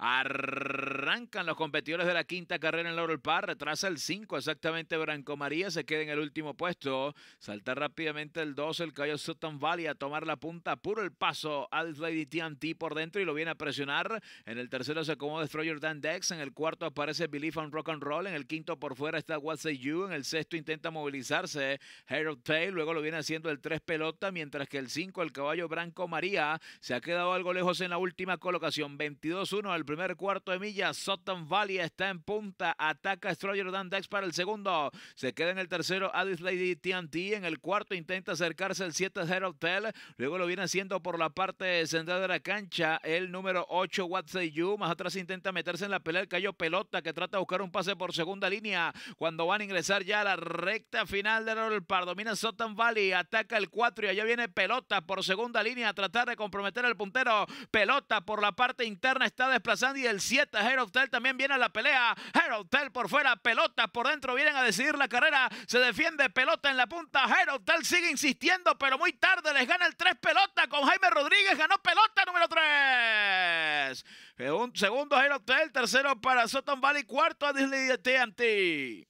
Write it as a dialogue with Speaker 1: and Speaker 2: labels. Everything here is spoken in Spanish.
Speaker 1: Arrancan los competidores de la quinta carrera en Laurel Park. Retrasa el 5 exactamente Branco María. Se queda en el último puesto. Salta rápidamente el 2, el caballo Sutton Valley a tomar la punta. Puro el paso al Lady TNT por dentro y lo viene a presionar. En el tercero se acomoda Destroyer Dan Dex. En el cuarto aparece Billy on Rock and Roll. En el quinto por fuera está What's You. En el sexto intenta movilizarse Harold Tail. Luego lo viene haciendo el 3 pelota. Mientras que el 5, el caballo Branco María, se ha quedado algo lejos en la última colocación. 22-1 al primer cuarto de milla. Sutton Valley está en punta. Ataca Stroyer Dex para el segundo. Se queda en el tercero Addis Lady TNT. En el cuarto intenta acercarse el 7 Harold Hotel. Luego lo viene haciendo por la parte central de la cancha. El número 8 Watsey Más atrás intenta meterse en la pelea. cayó Pelota que trata de buscar un pase por segunda línea. Cuando van a ingresar ya a la recta final del par. Domina Sutton Valley. Ataca el 4 y allá viene Pelota por segunda línea a tratar de comprometer al puntero. Pelota por la parte interna está desplazada Sandy el 7. Harold Tell también viene a la pelea. Harold Tell por fuera, pelota por dentro. Vienen a decidir la carrera. Se defiende, pelota en la punta. Harold Tell sigue insistiendo, pero muy tarde les gana el 3 pelota con Jaime Rodríguez. Ganó pelota número 3. Segundo Harold Tell, tercero para Sutton Valley, cuarto a Disney TNT.